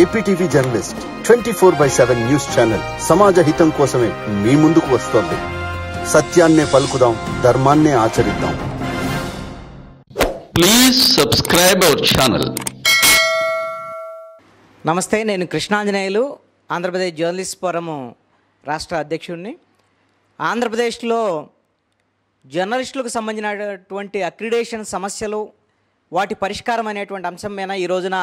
APTV journalist twenty four by seven news channel సమాజ హితం కోసమే మీ ముందుకు వస్తోంది సత్యాన్నే పలుకుదాం ధర్మాన్నే ఆచరిద్దాం ప్లీజ్ సబ్స్క్రైబ్ అవర్ ఛానల్ నమస్తే నేను కృష్ణాంజనేయులు ఆంధ్రప్రదేశ్ జర్నలిస్ట్ ఫోరము రాష్ట్ర అధ్యక్షుడిని ఆంధ్రప్రదేశ్లో జర్నలిస్టులకు సంబంధించినటువంటి అక్రిడేషన్ సమస్యలు వాటి పరిష్కారం అనేటువంటి అంశం మీద ఈ రోజున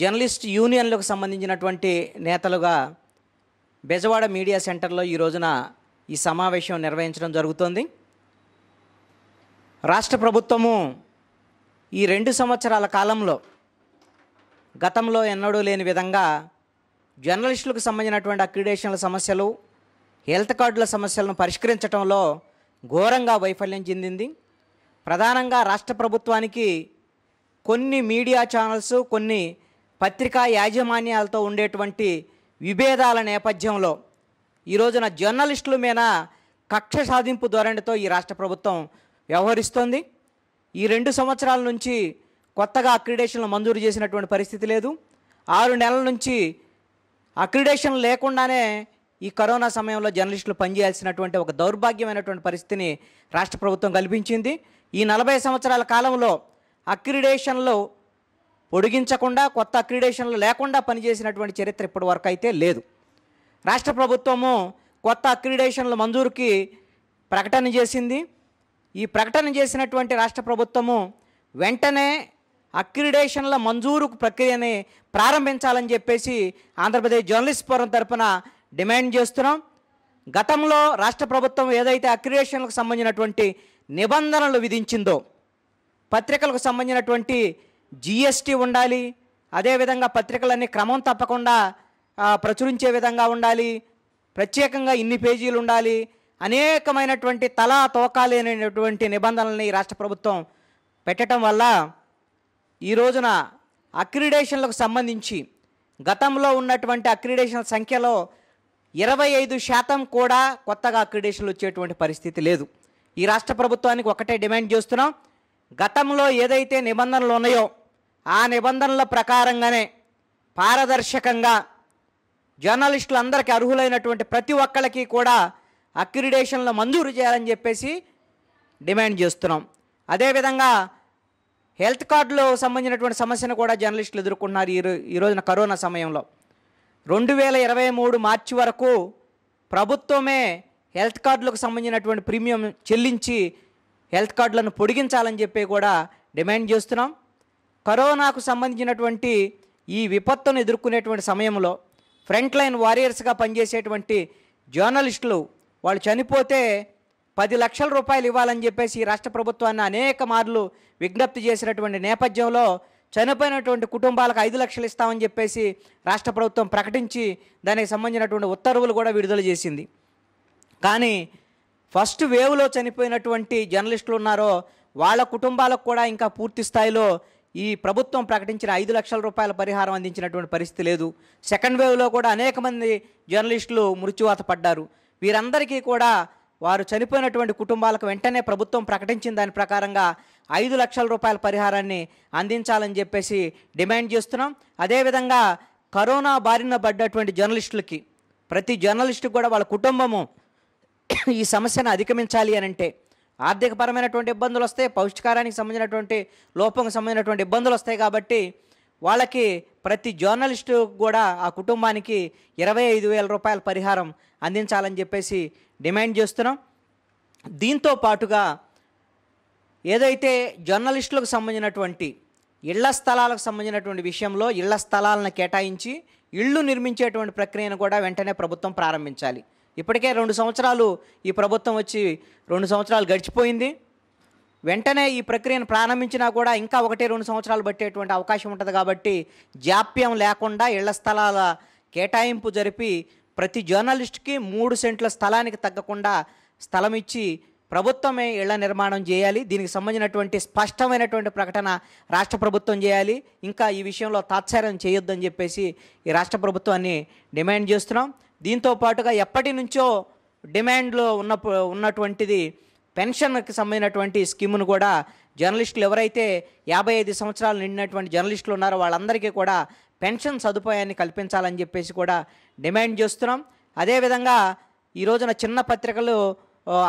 జర్నలిస్ట్ యూనియన్లకు సంబంధించినటువంటి నేతలుగా బెజవాడ మీడియా సెంటర్లో ఈ రోజున ఈ సమావేశం నిర్వహించడం జరుగుతోంది రాష్ట్ర ప్రభుత్వము ఈ రెండు సంవత్సరాల కాలంలో గతంలో ఎన్నడూ లేని విధంగా జర్నలిస్టులకు సంబంధించినటువంటి అక్రిడేషన్ల సమస్యలు హెల్త్ కార్డుల సమస్యలను పరిష్కరించడంలో ఘోరంగా వైఫల్యం చెందింది ప్రధానంగా రాష్ట్ర ప్రభుత్వానికి కొన్ని మీడియా ఛానల్స్ కొన్ని పత్రికా యాజమాన్యాలతో ఉండేటువంటి విభేదాల నేపథ్యంలో ఈ రోజున జర్నలిస్టుల మీద కక్ష సాధింపు ధోరణితో ఈ రాష్ట్ర ప్రభుత్వం వ్యవహరిస్తోంది ఈ రెండు సంవత్సరాల నుంచి కొత్తగా అక్రిడేషన్లు మంజూరు చేసినటువంటి పరిస్థితి లేదు ఆరు నెలల నుంచి అక్రిడేషన్ లేకుండానే ఈ కరోనా సమయంలో జర్నలిస్టులు పనిచేయాల్సినటువంటి ఒక దౌర్భాగ్యమైనటువంటి పరిస్థితిని రాష్ట్ర ప్రభుత్వం కల్పించింది ఈ నలభై సంవత్సరాల కాలంలో అక్రిడేషన్లో పొడిగించకుండా కొత్త అక్రిడేషన్లు లేకుండా పనిచేసినటువంటి చరిత్ర ఇప్పటి వరకు అయితే లేదు రాష్ట్ర ప్రభుత్వము కొత్త అక్రిడేషన్ల మంజూరుకి ప్రకటన చేసింది ఈ ప్రకటన చేసినటువంటి రాష్ట్ర ప్రభుత్వము వెంటనే అక్రిడేషన్ల మంజూరు ప్రక్రియని ప్రారంభించాలని చెప్పేసి ఆంధ్రప్రదేశ్ జర్నలిస్ట్ ఫోరం తరఫున డిమాండ్ చేస్తున్నాం గతంలో రాష్ట్ర ప్రభుత్వం ఏదైతే అక్రిడేషన్లకు సంబంధించినటువంటి నిబంధనలు విధించిందో పత్రికలకు సంబంధించినటువంటి జిఎస్టీ ఉండాలి అదేవిధంగా పత్రికలన్నీ క్రమం తప్పకుండా ప్రచురించే విధంగా ఉండాలి ప్రత్యేకంగా ఇన్ని పేజీలు ఉండాలి అనేకమైనటువంటి తలా తోకాలేనటువంటి నిబంధనల్ని రాష్ట్ర ప్రభుత్వం పెట్టడం వల్ల ఈ రోజున అక్రిడేషన్లకు సంబంధించి గతంలో ఉన్నటువంటి అక్రిడేషన్ సంఖ్యలో ఇరవై ఐదు శాతం కూడా కొత్తగా అక్రిడేషన్లు వచ్చేటువంటి పరిస్థితి లేదు ఈ రాష్ట్ర ప్రభుత్వానికి ఒకటే డిమాండ్ చేస్తున్నాం గతంలో ఏదైతే నిబంధనలు ఉన్నాయో ఆ నిబంధనల ప్రకారంగానే పారదర్శకంగా జర్నలిస్టులందరికీ అర్హులైనటువంటి ప్రతి ఒక్కరికి కూడా అక్రిడేషన్లు మంజూరు చేయాలని చెప్పేసి డిమాండ్ చేస్తున్నాం అదేవిధంగా హెల్త్ కార్డులో సంబంధించినటువంటి సమస్యను కూడా జర్నలిస్టులు ఎదుర్కొన్నారు ఈరో ఈరోజున కరోనా సమయంలో రెండు వేల ఇరవై మూడు మార్చి వరకు ప్రభుత్వమే హెల్త్ కార్డులకు సంబంధించినటువంటి ప్రీమియం చెల్లించి హెల్త్ కార్డులను పొడిగించాలని చెప్పి కూడా డిమాండ్ చేస్తున్నాం కరోనాకు సంబంధించినటువంటి ఈ విపత్తును ఎదుర్కొనేటువంటి సమయంలో ఫ్రంట్ లైన్ వారియర్స్గా పనిచేసేటువంటి జర్నలిస్టులు వాళ్ళు చనిపోతే పది లక్షల రూపాయలు ఇవ్వాలని చెప్పేసి రాష్ట్ర ప్రభుత్వాన్ని అనేక మార్లు విజ్ఞప్తి చేసినటువంటి నేపథ్యంలో చనిపోయినటువంటి కుటుంబాలకు ఐదు లక్షలు ఇస్తామని చెప్పేసి రాష్ట్ర ప్రభుత్వం ప్రకటించి దానికి సంబంధించినటువంటి ఉత్తర్వులు కూడా విడుదల చేసింది కానీ ఫస్ట్ వేవ్లో చనిపోయినటువంటి జర్నలిస్టులు ఉన్నారో వాళ్ళ కుటుంబాలకు కూడా ఇంకా పూర్తి స్థాయిలో ఈ ప్రభుత్వం ప్రకటించిన ఐదు లక్షల రూపాయల పరిహారం అందించినటువంటి పరిస్థితి లేదు సెకండ్ వేవ్లో కూడా అనేక మంది జర్నలిస్టులు మృత్యువాత పడ్డారు వీరందరికీ కూడా వారు చనిపోయినటువంటి కుటుంబాలకు వెంటనే ప్రభుత్వం ప్రకటించిన దాని ప్రకారంగా ఐదు లక్షల రూపాయల పరిహారాన్ని అందించాలని చెప్పేసి డిమాండ్ చేస్తున్నాం అదేవిధంగా కరోనా బారిన పడ్డటువంటి జర్నలిస్టులకి ప్రతి జర్నలిస్టు కూడా వాళ్ళ కుటుంబము ఈ సమస్యను అధిగమించాలి అని అంటే ఆర్థికపరమైనటువంటి ఇబ్బందులు వస్తాయి పౌష్టికారానికి సంబంధించినటువంటి లోపంకి సంబంధించినటువంటి ఇబ్బందులు వస్తాయి కాబట్టి వాళ్ళకి ప్రతి జర్నలిస్టు కూడా ఆ కుటుంబానికి ఇరవై ఐదు వేల రూపాయల పరిహారం అందించాలని చెప్పేసి డిమాండ్ చేస్తున్నాం దీంతో పాటుగా ఏదైతే జర్నలిస్టులకు సంబంధించినటువంటి ఇళ్ల స్థలాలకు సంబంధించినటువంటి విషయంలో ఇళ్ల స్థలాలను కేటాయించి ఇళ్ళు నిర్మించేటువంటి ప్రక్రియను కూడా వెంటనే ప్రభుత్వం ప్రారంభించాలి ఇప్పటికే రెండు సంవత్సరాలు ఈ ప్రభుత్వం వచ్చి రెండు సంవత్సరాలు గడిచిపోయింది వెంటనే ఈ ప్రక్రియను ప్రారంభించినా కూడా ఇంకా ఒకటి రెండు సంవత్సరాలు పట్టేటువంటి అవకాశం ఉంటుంది కాబట్టి జాప్యం లేకుండా ఇళ్ల స్థలాల కేటాయింపు జరిపి ప్రతి జర్నలిస్ట్కి మూడు సెంట్ల స్థలానికి తగ్గకుండా స్థలం ఇచ్చి ప్రభుత్వమే ఇళ్ల నిర్మాణం చేయాలి దీనికి సంబంధించినటువంటి స్పష్టమైనటువంటి ప్రకటన రాష్ట్ర ప్రభుత్వం చేయాలి ఇంకా ఈ విషయంలో తాత్సారం చేయొద్దని చెప్పేసి ఈ రాష్ట్ర ప్రభుత్వాన్ని డిమాండ్ చేస్తున్నాం దీంతో పాటుగా ఎప్పటి నుంచో డిమాండ్లో ఉన్న ఉన్నటువంటిది పెన్షన్కి సంబంధించినటువంటి స్కీమును కూడా జర్నలిస్టులు ఎవరైతే యాభై ఐదు సంవత్సరాలు నిండినటువంటి జర్నలిస్టులు ఉన్నారో వాళ్ళందరికీ కూడా పెన్షన్ సదుపాయాన్ని కల్పించాలని చెప్పేసి కూడా డిమాండ్ చేస్తున్నాం అదేవిధంగా ఈ రోజున చిన్న పత్రికలు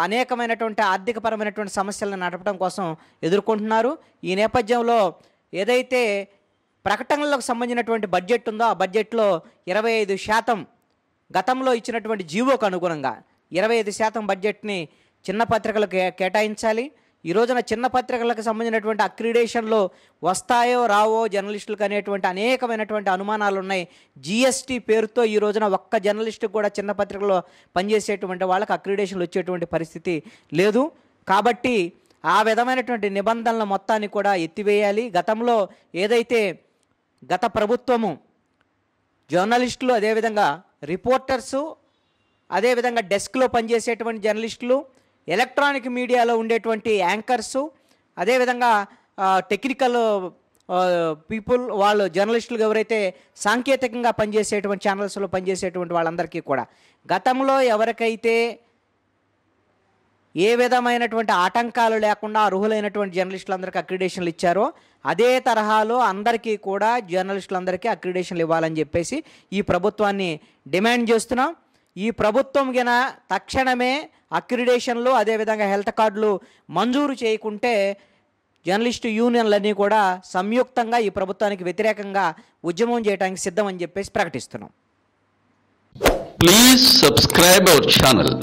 అనేకమైనటువంటి ఆర్థికపరమైనటువంటి సమస్యలను నడపడం కోసం ఎదుర్కొంటున్నారు ఈ నేపథ్యంలో ఏదైతే ప్రకటనలకు సంబంధించినటువంటి బడ్జెట్ ఉందో ఆ బడ్జెట్లో ఇరవై ఐదు శాతం గతంలో ఇచ్చినటువంటి జీవోకు అనుగుణంగా ఇరవై ఐదు శాతం బడ్జెట్ని చిన్న పత్రికలకు కేటాయించాలి ఈ రోజున చిన్న పత్రికలకు సంబంధించినటువంటి అక్రిడేషన్లో వస్తాయో రావో జర్నలిస్టులకు అనేటువంటి అనేకమైనటువంటి అనుమానాలు ఉన్నాయి జిఎస్టీ పేరుతో ఈ రోజున ఒక్క జర్నలిస్టు కూడా చిన్న పత్రికలో పనిచేసేటువంటి వాళ్ళకి అక్రిడేషన్లు వచ్చేటువంటి పరిస్థితి లేదు కాబట్టి ఆ విధమైనటువంటి నిబంధనల మొత్తాన్ని కూడా ఎత్తివేయాలి గతంలో ఏదైతే గత ప్రభుత్వము జర్నలిస్టులు అదేవిధంగా రిపోర్టర్సు అదేవిధంగా డెస్క్లో పనిచేసేటువంటి జర్నలిస్టులు ఎలక్ట్రానిక్ మీడియాలో ఉండేటువంటి యాంకర్సు అదేవిధంగా టెక్నికల్ పీపుల్ వాళ్ళు జర్నలిస్టులు ఎవరైతే సాంకేతికంగా పనిచేసేటువంటి ఛానల్స్లో పనిచేసేటువంటి వాళ్ళందరికీ కూడా గతంలో ఎవరికైతే ఏ విధమైనటువంటి ఆటంకాలు లేకుండా అర్హులైనటువంటి జర్నలిస్టులందరికీ అక్రిడేషన్లు ఇచ్చారో అదే తరహాలో అందరికీ కూడా జర్నలిస్టులందరికీ అక్రిడేషన్లు ఇవ్వాలని చెప్పేసి ఈ ప్రభుత్వాన్ని డిమాండ్ చేస్తున్నాం ఈ ప్రభుత్వం గిన తక్షణమే అక్రిడేషన్లు అదేవిధంగా హెల్త్ కార్డులు మంజూరు చేయకుంటే జర్నలిస్టు యూనియన్లన్నీ కూడా సంయుక్తంగా ఈ ప్రభుత్వానికి వ్యతిరేకంగా ఉద్యమం చేయడానికి సిద్ధం అని చెప్పేసి ప్రకటిస్తున్నాం ప్లీజ్ సబ్స్క్రైబ్ అవర్ ఛానల్